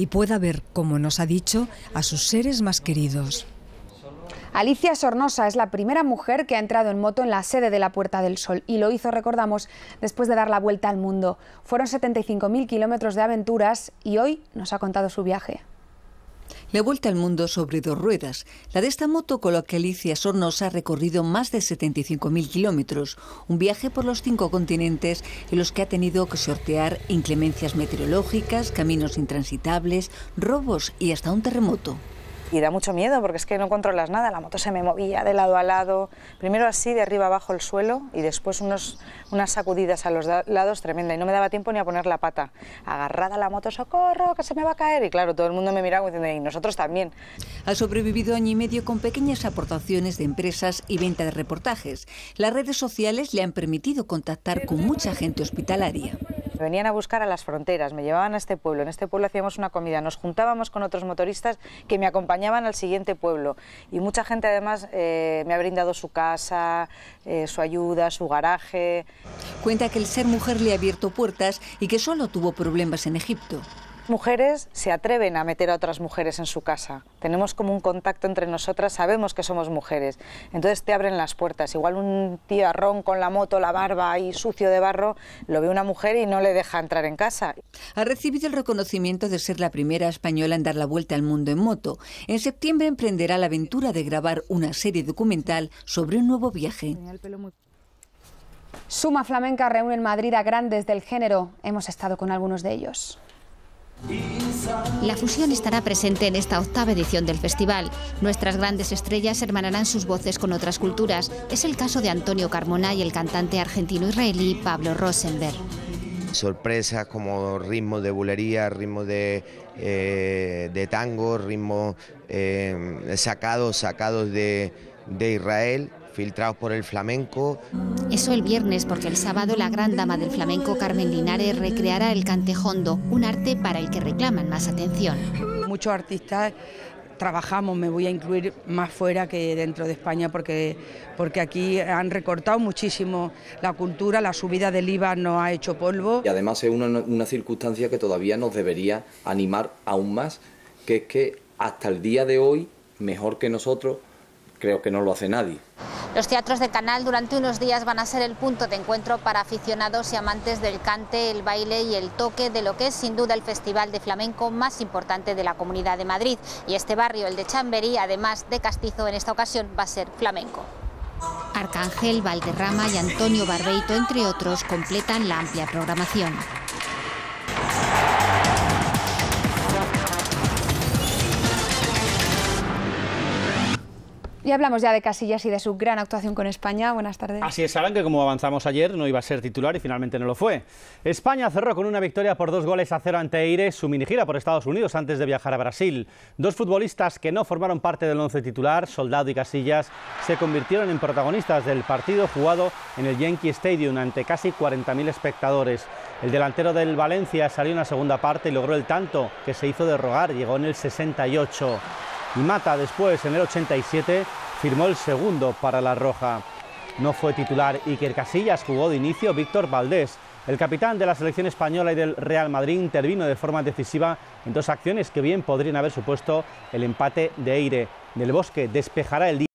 y pueda ver, como nos ha dicho, a sus seres más queridos. Alicia Sornosa es la primera mujer que ha entrado en moto en la sede de la Puerta del Sol y lo hizo, recordamos, después de dar la vuelta al mundo. Fueron 75.000 kilómetros de aventuras y hoy nos ha contado su viaje. La vuelta al mundo sobre dos ruedas. La de esta moto con la que Alicia Sornos ha recorrido más de 75.000 kilómetros. Un viaje por los cinco continentes en los que ha tenido que sortear inclemencias meteorológicas, caminos intransitables, robos y hasta un terremoto y da mucho miedo porque es que no controlas nada, la moto se me movía de lado a lado, primero así de arriba abajo el suelo y después unos, unas sacudidas a los lados tremenda y no me daba tiempo ni a poner la pata, agarrada la moto, socorro, que se me va a caer y claro, todo el mundo me miraba diciendo y nosotros también. Ha sobrevivido año y medio con pequeñas aportaciones de empresas y venta de reportajes. Las redes sociales le han permitido contactar con mucha gente hospitalaria. Me venían a buscar a las fronteras, me llevaban a este pueblo, en este pueblo hacíamos una comida, nos juntábamos con otros motoristas que me acompañaban al siguiente pueblo. Y mucha gente además eh, me ha brindado su casa, eh, su ayuda, su garaje. Cuenta que el ser mujer le ha abierto puertas y que solo tuvo problemas en Egipto mujeres se atreven a meter a otras mujeres en su casa. Tenemos como un contacto entre nosotras, sabemos que somos mujeres. Entonces te abren las puertas. Igual un tío ron con la moto, la barba y sucio de barro, lo ve una mujer y no le deja entrar en casa. Ha recibido el reconocimiento de ser la primera española en dar la vuelta al mundo en moto. En septiembre emprenderá la aventura de grabar una serie documental sobre un nuevo viaje. Suma Flamenca reúne en Madrid a grandes del género. Hemos estado con algunos de ellos. La fusión estará presente en esta octava edición del festival. Nuestras grandes estrellas hermanarán sus voces con otras culturas. Es el caso de Antonio Carmona y el cantante argentino-israelí Pablo Rosenberg. Sorpresas como ritmo de bulería, ritmo de, eh, tango, ritmo eh, sacados, de Israel filtrados por el flamenco. Eso el viernes, porque el sábado la gran dama del flamenco Carmen Linares recreará el cantejondo, un arte para el que reclaman más atención. Muchos artistas trabajamos, me voy a incluir más fuera que dentro de España, porque, porque aquí han recortado muchísimo la cultura, la subida del IVA nos ha hecho polvo. Y además es una, una circunstancia que todavía nos debería animar aún más, que es que hasta el día de hoy, mejor que nosotros, creo que no lo hace nadie. Los teatros de Canal durante unos días van a ser el punto de encuentro para aficionados y amantes del cante, el baile y el toque de lo que es sin duda el festival de flamenco más importante de la Comunidad de Madrid. Y este barrio, el de Chamberí, además de castizo, en esta ocasión va a ser flamenco. Arcángel, Valderrama y Antonio Barbeito, entre otros, completan la amplia programación. Y hablamos ya de Casillas y de su gran actuación con España. Buenas tardes. Así es, Alan, que como avanzamos ayer no iba a ser titular y finalmente no lo fue. España cerró con una victoria por dos goles a cero ante Eire su minigira por Estados Unidos antes de viajar a Brasil. Dos futbolistas que no formaron parte del once titular, Soldado y Casillas, se convirtieron en protagonistas del partido jugado en el Yankee Stadium ante casi 40.000 espectadores. El delantero del Valencia salió en la segunda parte y logró el tanto que se hizo de rogar, llegó en el 68 y Mata después en el 87 firmó el segundo para la Roja. No fue titular Iker Casillas, jugó de inicio Víctor Valdés. El capitán de la selección española y del Real Madrid intervino de forma decisiva en dos acciones que bien podrían haber supuesto el empate de Eire. Del Bosque despejará el día.